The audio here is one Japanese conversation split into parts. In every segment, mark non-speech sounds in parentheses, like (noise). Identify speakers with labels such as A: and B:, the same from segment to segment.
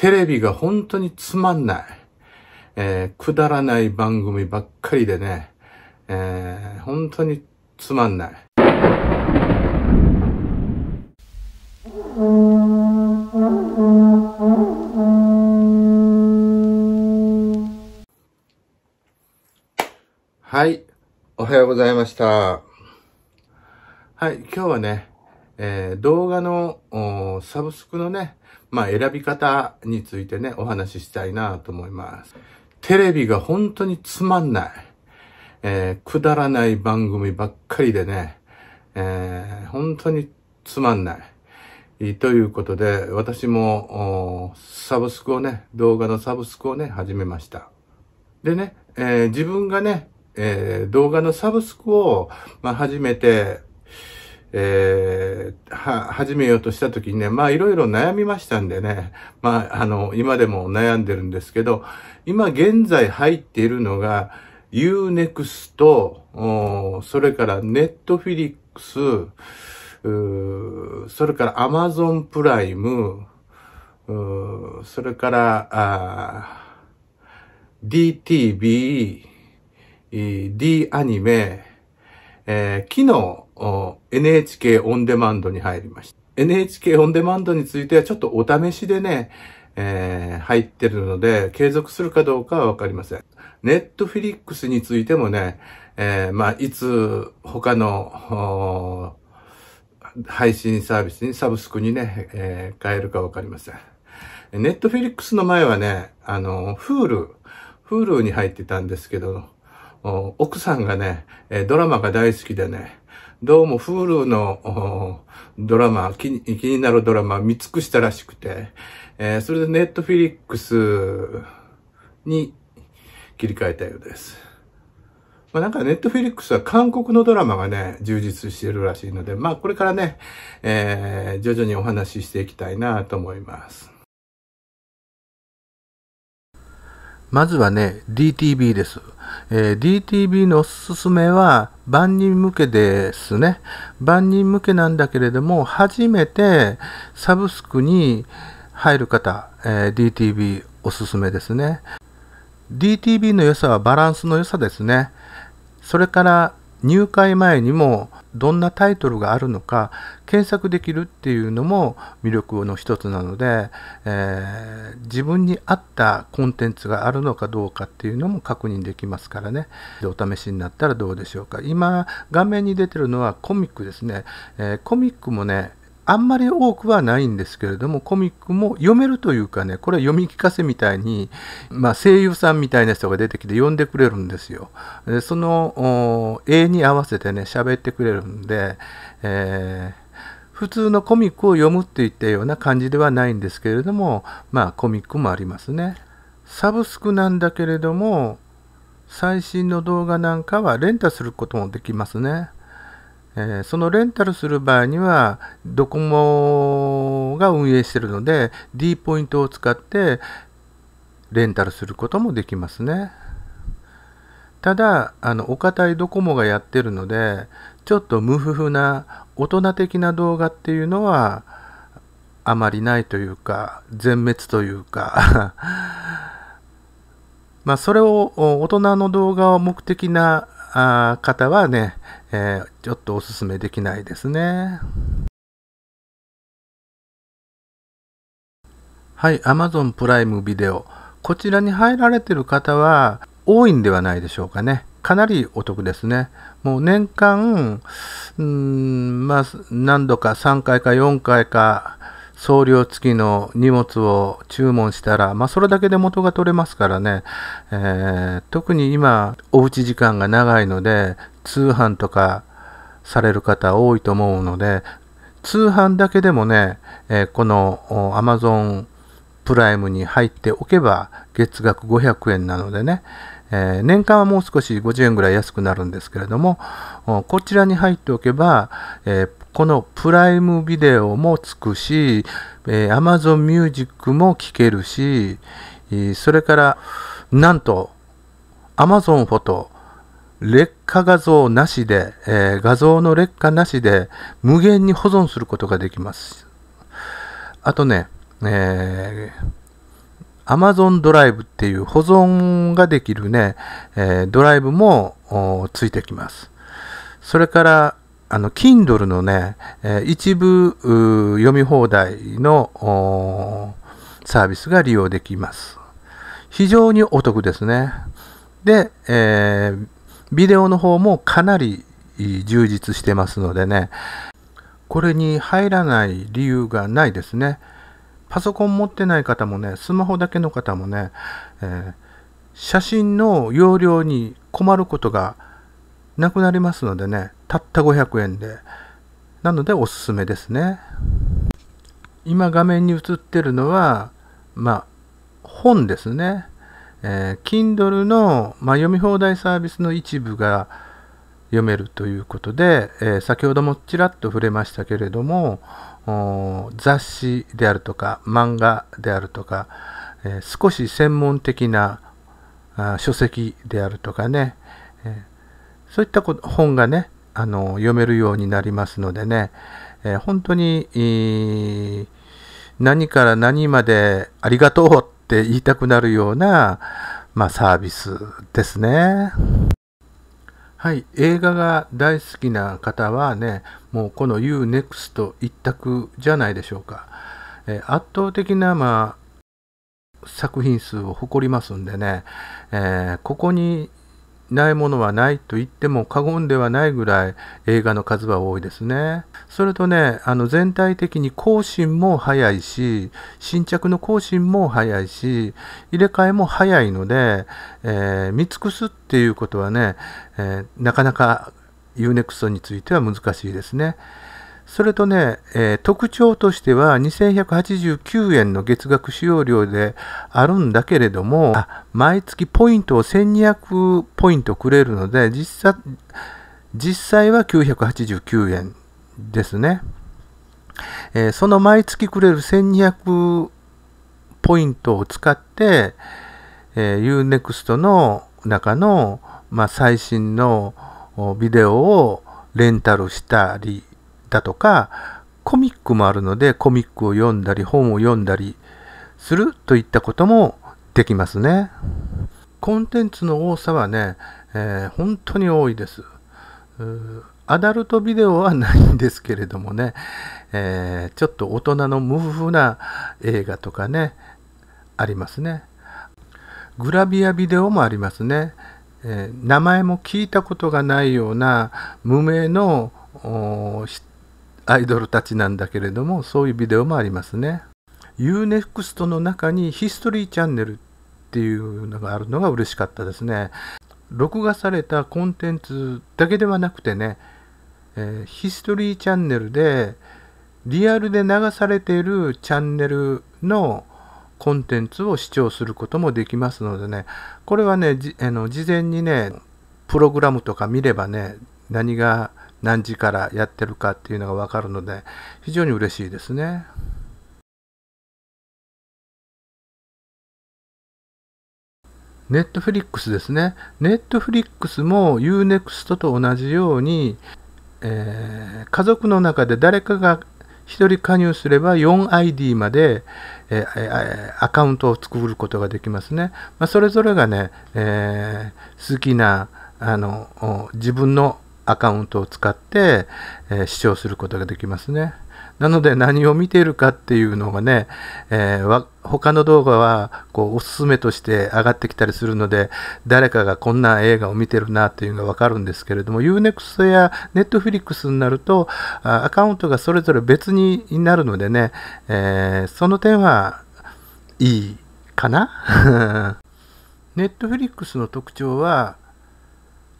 A: テレビが本当につまんない、えー、くだらない番組ばっかりでね、えー、本当につまんない。はい、おはようございました。はい、今日はね、えー、動画のサブスクのね、まあ、選び方についてね、お話ししたいなと思います。テレビが本当につまんない、えー、くだらない番組ばっかりでね、えー、本当につまんない。ということで、私もサブスクをね、動画のサブスクをね、始めました。でね、え自分がね、え動画のサブスクを、まあ、始めて、えー、は、始めようとした時にね、まあいろいろ悩みましたんでね、まああの、今でも悩んでるんですけど、今現在入っているのが、Unext と、それから Netflix、それから Amazon プライム、それから、DTV、D アニメ、えー、昨日、NHK オンデマンドに入りました。NHK オンデマンドについてはちょっとお試しでね、えー、入ってるので、継続するかどうかはわかりません。ネットフィリックスについてもね、えー、まあ、いつ他の、配信サービスに、サブスクにね、えー、変えるかわかりません。ネットフィリックスの前はね、あの、フール、フールに入ってたんですけど、奥さんがね、ドラマが大好きでね、どうもフールのドラマ気、気になるドラマ見尽くしたらしくて、えー、それでネットフィリックスに切り替えたようです。まあ、なんかネットフィリックスは韓国のドラマがね、充実してるらしいので、まあこれからね、えー、徐々にお話ししていきたいなと思います。まずはね、DTB です。えー、DTB のおすすめは、万人向けですね。万人向けなんだけれども、初めてサブスクに入る方、えー、DTB おすすめですね。DTB の良さはバランスの良さですね。それから入会前にもどんなタイトルがあるのか検索できるっていうのも魅力の一つなので、えー、自分に合ったコンテンツがあるのかどうかっていうのも確認できますからねお試しになったらどうでしょうか今画面に出てるのはコミックですね、えー、コミックもねあんまり多くはないんですけれども、コミックも読めるというかね、これ読み聞かせみたいに、まあ、声優さんみたいな人が出てきて読んでくれるんですよ。でその絵に合わせてね、喋ってくれるんで、えー普通のコミックを読むっていったような感じではないんですけれども、まあコミックもありますね。サブスクなんだけれども、最新の動画なんかはレンタすることもできますね。えそのレンタルする場合にはドコモが運営してるので D ポイントを使ってレンタルすることもできますねただあのお堅いドコモがやってるのでちょっと無夫婦な大人的な動画っていうのはあまりないというか全滅というか (laughs) まあそれを大人の動画を目的な方はねえー、ちょっとおすすめできないですね。はい、Amazon プライムビデオ。こちらに入られてる方は多いんではないでしょうかね。かなりお得ですね。もう年間、うん、まあ、何度か3回か4回か、送料付きの荷物を注文したら、まあ、それだけで元が取れますからね、えー、特に今、おうち時間が長いので、通販とかされる方多いと思うので、通販だけでもね、えー、この Amazon プライムに入っておけば月額500円なのでね、えー、年間はもう少し50円ぐらい安くなるんですけれどもこちらに入っておけば、えー、このプライムビデオもつくし、えー、Amazon Music も聴けるしそれからなんと Amazon フォト劣化画像なしで、えー、画像の劣化なしで無限に保存することができます。あとね、えー、Amazon ドライブっていう保存ができるね、えー、ドライブもついてきます。それから、あの、Kindle のね、えー、一部読み放題のサービスが利用できます。非常にお得ですね。で、えー、ビデオの方もかなり充実してますのでね、これに入らない理由がないですね。パソコン持ってない方もね、スマホだけの方もね、えー、写真の容量に困ることがなくなりますのでね、たった500円で。なのでおすすめですね。今画面に映ってるのは、まあ、本ですね。えー、Kindle の、まあ、読み放題サービスの一部が読めるということで、えー、先ほどもちらっと触れましたけれども、雑誌であるとか漫画であるとか、えー、少し専門的な書籍であるとかね、えー、そういった本がねあの読めるようになりますのでね、えー、本当に、何から何までありがとうって言いたくなるような、まあ、サービスですね。はい、映画が大好きな方はね、もうこの UNEXT 一択じゃないでしょうか。えー、圧倒的な、まあ、作品数を誇りますんでね、えー、ここにないものはないと言っても過言ではないぐらい映画の数は多いですね。それとね、あの全体的に更新も早いし、新着の更新も早いし、入れ替えも早いので、えー、見尽くすっていうことはね、えー、なかなかーネクストについては難しいですね。それとね、えー、特徴としては2189円の月額使用料であるんだけれども、毎月ポイントを1200ポイントくれるので、実際実際は989円ですね。えー、その毎月くれる1200ポイントを使って、えー、UNEXT の中の、まあ、最新のビデオをレンタルしたりだとか、コミックもあるので、コミックを読んだり、本を読んだりするといったこともできますね。コンテンツの多さはね、えー、本当に多いです。アダルトビデオはないんですけれどもね、えー、ちょっと大人の無風な映画とかね、ありますね。グラビアビデオもありますね。え名前も聞いたことがないような無名のアイドルたちなんだけれどもそういうビデオもありますね。UNEXT の中にヒストリーチャンネルっていうのがあるのが嬉しかったですね。録画されたコンテンツだけではなくてね、えー、ヒストリーチャンネルでリアルで流されているチャンネルのコンテンツを視聴することもできますのでね、これはね、じあの事前にね、プログラムとか見ればね、何が何時からやってるかっていうのがわかるので、非常に嬉しいですね。ネットフリックスですね。ネットフリックスも Unext と同じように、えー、家族の中で誰かが1人加入すれば 4ID まで、えアカウントを作ることができますね。まあ、それぞれがね、えー、好きなあの自分のアカウントを使って、えー、視聴することができますね。なので何を見ているかっていうのがね、えー、他の動画はこうおすすめとして上がってきたりするので、誰かがこんな映画を見てるなっていうのがわかるんですけれども、Unext や Netflix になるとアカウントがそれぞれ別になるのでね、えー、その点はいいかな Netflix (laughs) の特徴は、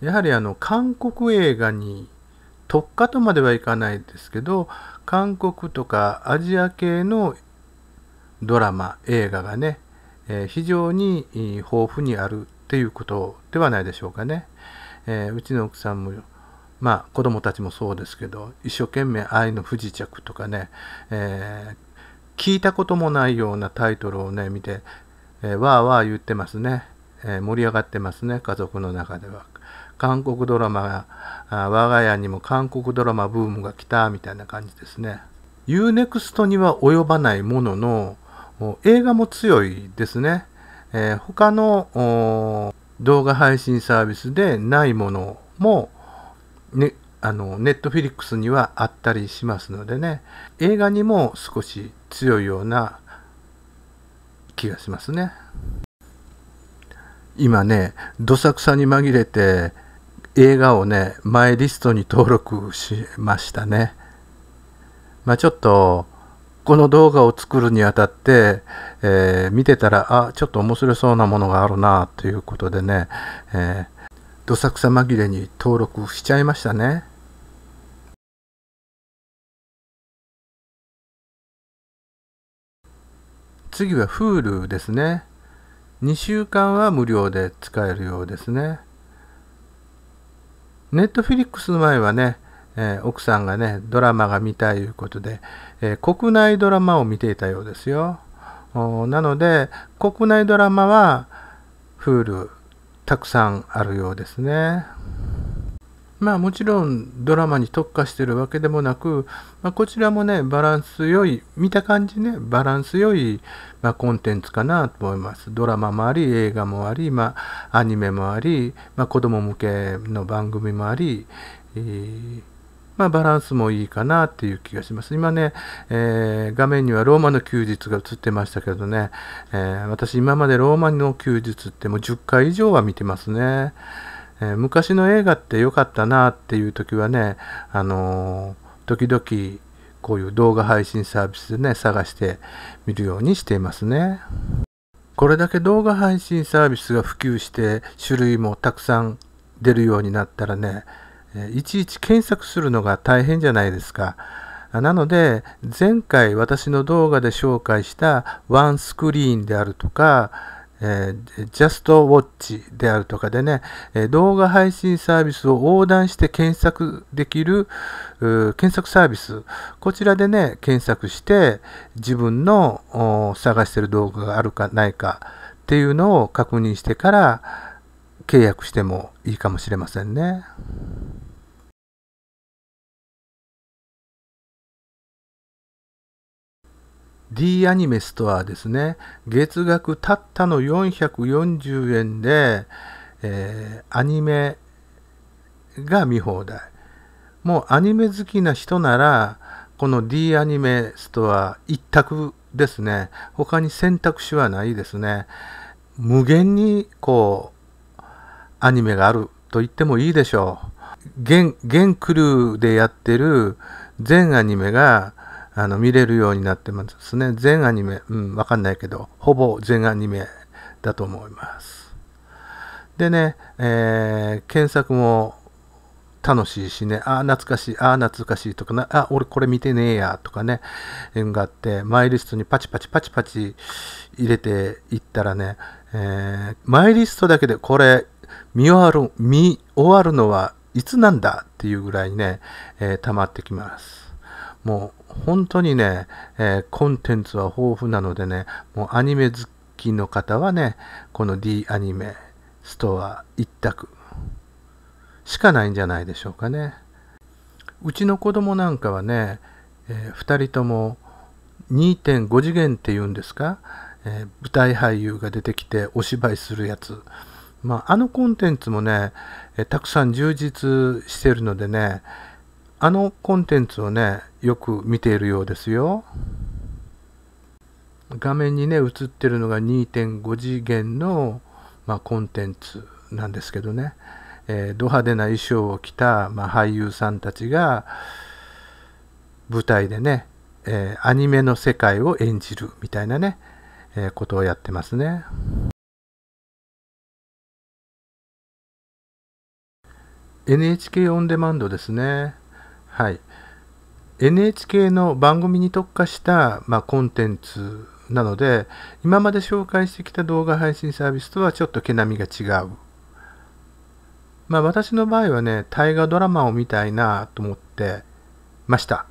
A: やはりあの韓国映画に特化とまではいかないですけど韓国とかアジア系のドラマ映画がね、えー、非常に豊富にあるっていうことではないでしょうかね。えー、うちの奥さんもまあ子供たちもそうですけど一生懸命「愛の不時着」とかね、えー、聞いたこともないようなタイトルをね見て、えー、わーわー言ってますね、え盛り上がってますね家族の中では。韓国ドラマが、我が家にも韓国ドラマブームが来たみたいな感じですね。UNEXT には及ばないものの、映画も強いですね。えー、他の動画配信サービスでないものも、ね、あのネットフィリックスにはあったりしますのでね映画にも少し強いような気がしますね今ねどさくさに紛れて映画をね、マイリストに登録しましたね。まあ、ちょっと、この動画を作るにあたって、えー、見てたら、あ、ちょっと面白そうなものがあるなということでね、えー、どさくさ紛れに登録しちゃいましたね。次は Hulu ですね。2週間は無料で使えるようですね。ネットフィリックスの前はね、えー、奥さんがね、ドラマが見たいということで、えー、国内ドラマを見ていたようですよ。なので、国内ドラマは、Hulu、たくさんあるようですね。まあもちろんドラマに特化してるわけでもなく、まあ、こちらもね、バランス良い、見た感じね、バランス良い、まあ、コンテンツかなと思います。ドラマもあり、映画もあり、まあ、アニメもあり、まあ、子供向けの番組もあり、えーまあ、バランスもいいかなっていう気がします。今ね、えー、画面にはローマの休日が映ってましたけどね、えー、私今までローマの休日ってもう10回以上は見てますね。えー、昔の映画って良かったなっていう時はね、あのー、時々こういう動画配信サービスでね、探してみるようにしていますね。これだけ動画配信サービスが普及して種類もたくさん出るようになったらね、いちいち検索するのが大変じゃないですか。なので、前回私の動画で紹介したワンスクリーンであるとか、えャストウォッチであるとかでね、動画配信サービスを横断して検索できる検索サービス、こちらでね、検索して自分の探してる動画があるかないかっていうのを確認してから契約してもいいかもしれませんね。D アニメストアですね、月額たったの440円で、えー、アニメが見放題。もうアニメ好きな人なら、この D アニメストア一択ですね。他に選択肢はないですね。無限にこう、アニメがあると言ってもいいでしょう。現、現クルーでやってる全アニメがあの見れるようになってますね。全アニメ、うん、わかんないけど、ほぼ全アニメだと思います。でね、えー、検索も楽しいしね、ああ、懐かしい、ああ、懐かしいとかな、あ、俺これ見てねえや、とかね、縁があって、マイリストにパチパチパチパチ入れていったらね、えー、マイリストだけでこれ見終わる、見終わるのはいつなんだっていうぐらいね、えー、溜まってきます。もう本当にね、えー、コンテンツは豊富なのでね、もうアニメ好きの方はね、この D アニメストア一択しかないんじゃないでしょうかね。うちの子供なんかはね、えー、2人とも2.5次元っていうんですか、えー、舞台俳優が出てきてお芝居するやつ。まあ、あのコンテンツもね、えー、たくさん充実してるのでね、あのコンテンツをね、よく見ているようですよ。画面にね、映ってるのが2.5次元の、まあ、コンテンツなんですけどね、えー、ド派手な衣装を着た、まあ、俳優さんたちが舞台でね、えー、アニメの世界を演じるみたいなね、えー、ことをやってますね。NHK オンデマンドですね。はい、NHK の番組に特化した、まあ、コンテンツなので今まで紹介してきた動画配信サービスとはちょっと毛並みが違う。まあ私の場合はね、大河ドラマを見たいなと思ってました。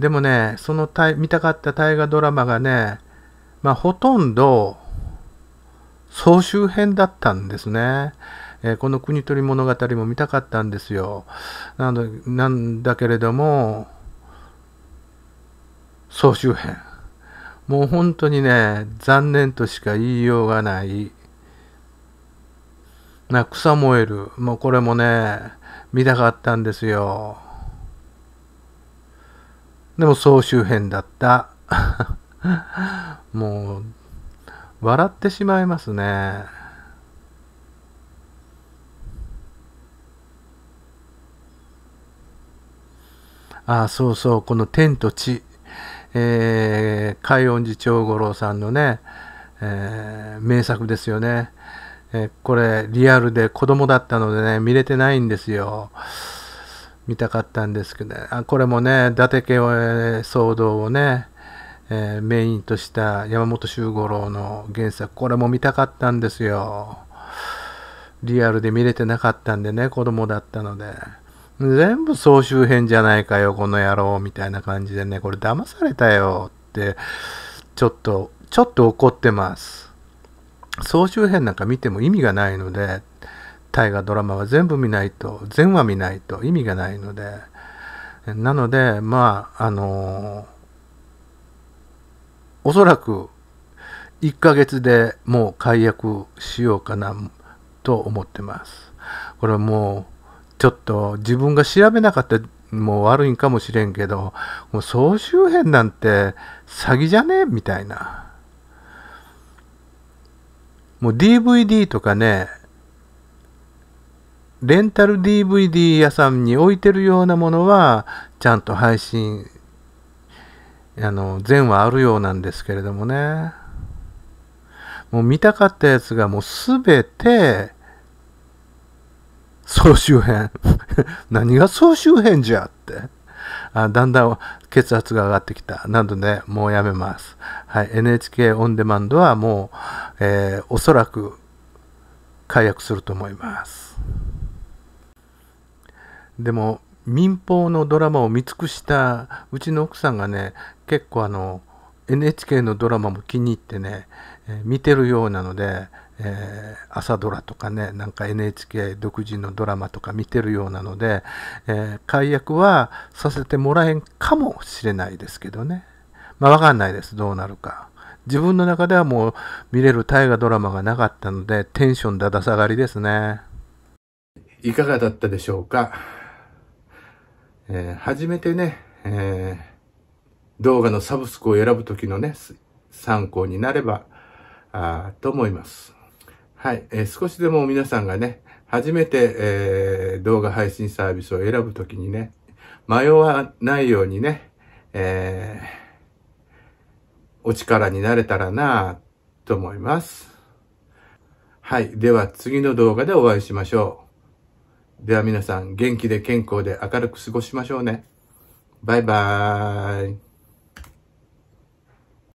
A: でもね、その見たかった大河ドラマがね、まあほとんど総集編だったんですね。えー、この国取り物語も見たかったんですよ。なのなんだけれども、総集編。もう本当にね、残念としか言いようがない。な草燃える。もうこれもね、見たかったんですよ。でも総集編だった。(laughs) もう、笑ってしまいますね。あそうそう、この天と地、えー、海音寺長五郎さんのね、えー、名作ですよね。えー、これ、リアルで子供だったのでね、見れてないんですよ。見たかったんですけど、ね、あこれもね、伊達家騒動をね、えー、メインとした山本周五郎の原作、これも見たかったんですよ。リアルで見れてなかったんでね、子供だったので。全部総集編じゃないかよ、この野郎、みたいな感じでね、これ騙されたよって、ちょっと、ちょっと怒ってます。総集編なんか見ても意味がないので、大河ドラマは全部見ないと、全話見ないと意味がないので、なので、まあ、あのー、おそらく、1ヶ月でもう解約しようかなと思ってます。これもう、ちょっと自分が調べなかったもう悪いんかもしれんけど、もう総集編なんて詐欺じゃねえみたいな。もう DVD とかね、レンタル DVD 屋さんに置いてるようなものは、ちゃんと配信、あの、全はあるようなんですけれどもね。もう見たかったやつがもうすべて、総集編 (laughs) 何が総集編じゃってあだんだん血圧が上がってきたなどでもうやめます、はい、NHK オンデマンドはもう、えー、おそらく解約すると思いますでも民放のドラマを見尽くしたうちの奥さんがね結構あの NHK のドラマも気に入ってね、え見てるようなので、えー、朝ドラとかねなんか NHK 独自のドラマとか見てるようなので、えー、解約はさせてもらえんかもしれないですけどねまあ分かんないですどうなるか自分の中ではもう見れる大河ドラマがなかったのでテンションだだ下がりですねいかがだったでしょうか、えー、初めてね、えー、動画のサブスクを選ぶ時のね参考になればあと思います。はい、えー、少しでも皆さんがね、初めて、えー、動画配信サービスを選ぶときにね、迷わないようにね、えー、お力になれたらなと思います。はい、では次の動画でお会いしましょう。では皆さん元気で健康で明るく過ごしましょうね。バイバーイ。